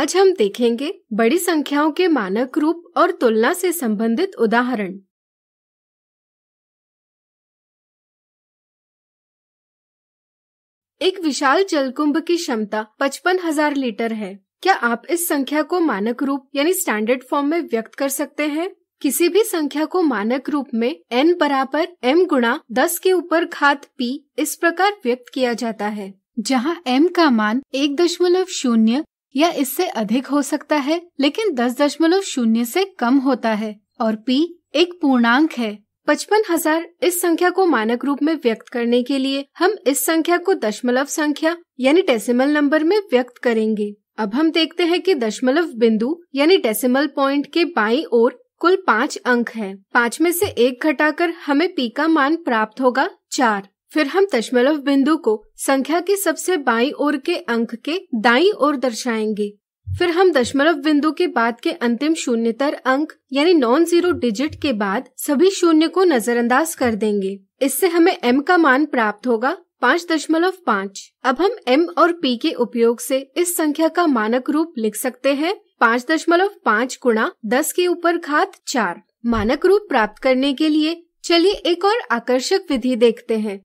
आज हम देखेंगे बड़ी संख्याओं के मानक रूप और तुलना से संबंधित उदाहरण एक विशाल जलकुंभ की क्षमता पचपन हजार लीटर है क्या आप इस संख्या को मानक रूप यानी स्टैंडर्ड फॉर्म में व्यक्त कर सकते हैं किसी भी संख्या को मानक रूप में n बराबर m गुणा दस के ऊपर घात p इस प्रकार व्यक्त किया जाता है जहां m का मान एक दशमलव शून्य या इससे अधिक हो सकता है लेकिन दस दशमलव शून्य से कम होता है और पी एक पूर्णांक है पचपन हजार इस संख्या को मानक रूप में व्यक्त करने के लिए हम इस संख्या को दशमलव संख्या यानी डेसिमल नंबर में व्यक्त करेंगे अब हम देखते हैं कि दशमलव बिंदु यानी डेसिमल पॉइंट के बाईं ओर कुल पाँच अंक है पाँच में से एक घटाकर हमें पी का मान प्राप्त होगा चार फिर हम दशमलव बिंदु को संख्या के सबसे बाई ओर के अंक के दाई ओर दर्शाएंगे फिर हम दशमलव बिंदु के बाद के अंतिम शून्यतर अंक यानी नॉन जीरो डिजिट के बाद सभी शून्य को नजरअंदाज कर देंगे इससे हमें m का मान प्राप्त होगा पाँच दशमलव पाँच अब हम m और p के उपयोग से इस संख्या का मानक रूप लिख सकते हैं पाँच दशमलव पाँच गुणा दस के ऊपर घात चार मानक रूप प्राप्त करने के लिए चलिए एक और आकर्षक विधि देखते हैं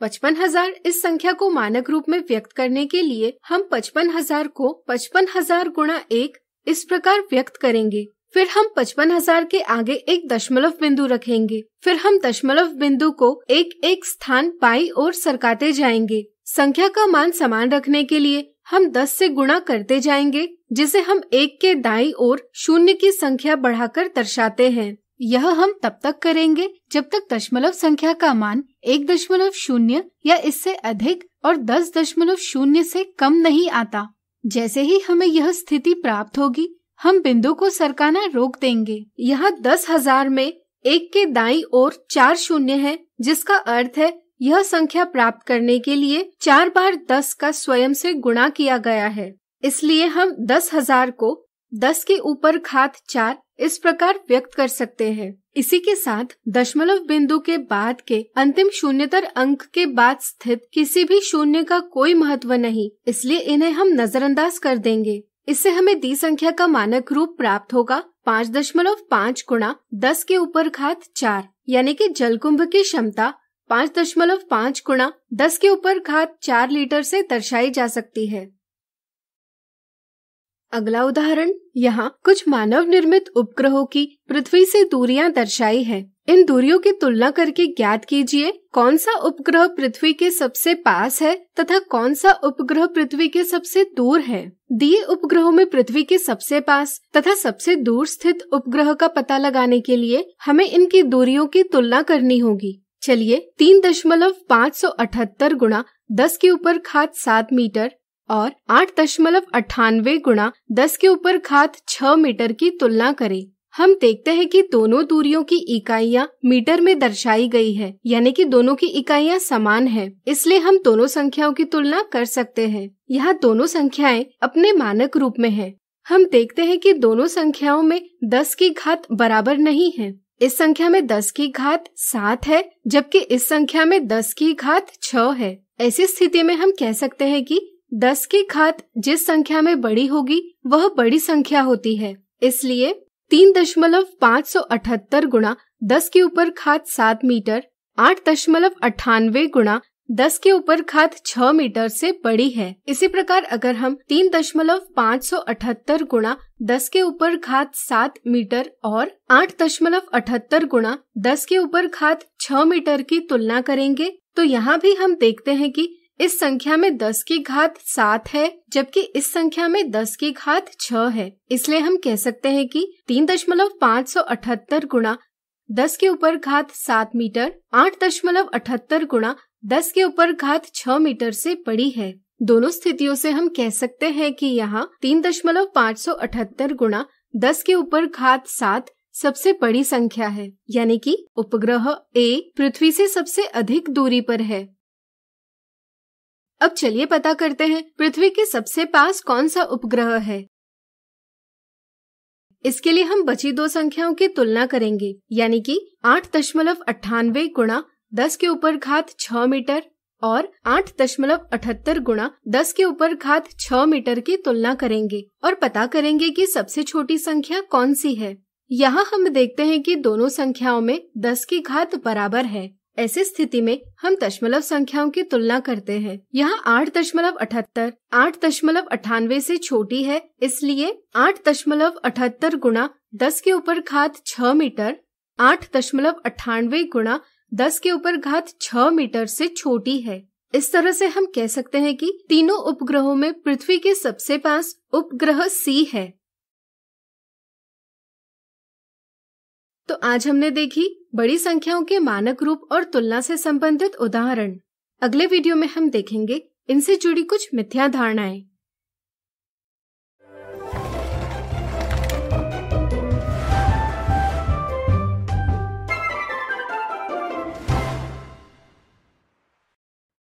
पचपन हजार इस संख्या को मानक रूप में व्यक्त करने के लिए हम पचपन हजार को पचपन हजार गुणा एक इस प्रकार व्यक्त करेंगे फिर हम पचपन हजार के आगे एक दशमलव बिंदु रखेंगे फिर हम दशमलव बिंदु को एक एक स्थान बाई और सरकाते जाएंगे संख्या का मान समान रखने के लिए हम दस से गुणा करते जाएंगे जिसे हम एक के दाई और शून्य की संख्या बढ़ाकर दर्शाते हैं यह हम तब तक करेंगे जब तक दशमलव संख्या का मान एक दशमलव शून्य या इससे अधिक और दस दशमलव शून्य से कम नहीं आता जैसे ही हमें यह स्थिति प्राप्त होगी हम बिंदु को सरकाना रोक देंगे यहाँ दस हजार में एक के दाई और चार शून्य है जिसका अर्थ है यह संख्या प्राप्त करने के लिए चार बार दस का स्वयं से गुणा किया गया है इसलिए हम दस हजार को दस के ऊपर खात चार इस प्रकार व्यक्त कर सकते हैं इसी के साथ दशमलव बिंदु के बाद के अंतिम शून्यतर अंक के बाद स्थित किसी भी शून्य का कोई महत्व नहीं इसलिए इन्हें हम नजरअंदाज कर देंगे इससे हमें दी संख्या का मानक रूप प्राप्त होगा पाँच दशमलव पाँच गुणा दस के ऊपर खात चार यानी कि जलकुंभ की क्षमता पाँच दशमलव पाँच गुणा दस के ऊपर खात चार लीटर से दर्शाई जा सकती है अगला उदाहरण यहाँ कुछ मानव निर्मित उपग्रहों की पृथ्वी से दूरियां दर्शाई है इन दूरियों की तुलना करके ज्ञात कीजिए कौन सा उपग्रह पृथ्वी के सबसे पास है तथा कौन सा उपग्रह पृथ्वी के सबसे दूर है दिए उपग्रहों में पृथ्वी के सबसे पास तथा सबसे दूर स्थित उपग्रह का पता लगाने के लिए हमें इनकी दूरियों की तुलना करनी होगी चलिए तीन दशमलव पाँच सौ अठहत्तर गुणा दस के ऊपर खाद सात मीटर और आठ दशमलव अठानवे गुणा दस के ऊपर खात छह मीटर की तुलना करें हम देखते हैं कि दोनों दूरियों की इकाइयां मीटर में दर्शाई गई है यानी कि दोनों की इकाइयां समान है इसलिए हम दोनों संख्याओं की तुलना कर सकते हैं यहाँ दोनों संख्याएं अपने मानक रूप में है हम देखते हैं कि दोनों संख्याओं में दस की घात बराबर नहीं है इस संख्या में दस की घात सात है जबकि इस संख्या में दस की घात छ है ऐसी स्थिति में हम कह सकते हैं कि दस की घात जिस संख्या में बड़ी होगी वह बड़ी संख्या होती है इसलिए तीन दशमलव पाँच सौ अठहत्तर गुणा दस के ऊपर खात सात मीटर आठ दशमलव अठानवे गुणा दस के ऊपर खात छह मीटर से बड़ी है इसी प्रकार अगर हम तीन दशमलव पाँच सौ अठहत्तर गुणा दस के ऊपर खात सात मीटर और आठ दशमलव अठहत्तर गुणा दस के ऊपर खात छह मीटर की तुलना करेंगे तो यहाँ भी हम देखते हैं कि इस संख्या में दस की घात सात है जबकि इस संख्या में दस की घात छ है इसलिए हम कह सकते हैं कि तीन दशमलव पाँच सौ अठहत्तर गुणा दस के ऊपर घात सात मीटर आठ दशमलव अठहत्तर गुणा दस के ऊपर घात छ मीटर से बड़ी है दोनों स्थितियों से हम कह सकते हैं कि यहाँ तीन दशमलव पाँच सौ अठहत्तर गुणा दस के ऊपर घात सात सबसे बड़ी संख्या है यानी कि उपग्रह ए पृथ्वी से सबसे अधिक दूरी पर है अब चलिए पता करते हैं पृथ्वी के सबसे पास कौन सा उपग्रह है इसके लिए हम बची दो संख्याओं की तुलना करेंगे यानी कि आठ दशमलव अठानवे गुणा दस के ऊपर घात छ मीटर और आठ दशमलव अठहत्तर गुणा दस के ऊपर घात छ मीटर की तुलना करेंगे और पता करेंगे कि सबसे छोटी संख्या कौन सी है यहाँ हम देखते हैं कि दोनों संख्याओं में दस की घात बराबर है ऐसी स्थिति में हम दशमलव संख्याओं की तुलना करते हैं यहाँ आठ दशमलव अठहत्तर आठ दशमलव अठानवे ऐसी छोटी है इसलिए आठ दशमलव अठहत्तर गुणा दस के ऊपर घात छह मीटर आठ दशमलव अठानवे गुणा दस के ऊपर घात छह मीटर से छोटी है इस तरह से हम कह सकते हैं कि तीनों उपग्रहों में पृथ्वी के सबसे पास उपग्रह सी है तो आज हमने देखी बड़ी संख्याओं के मानक रूप और तुलना से संबंधित उदाहरण अगले वीडियो में हम देखेंगे इनसे जुड़ी कुछ मिथ्या धारणाएं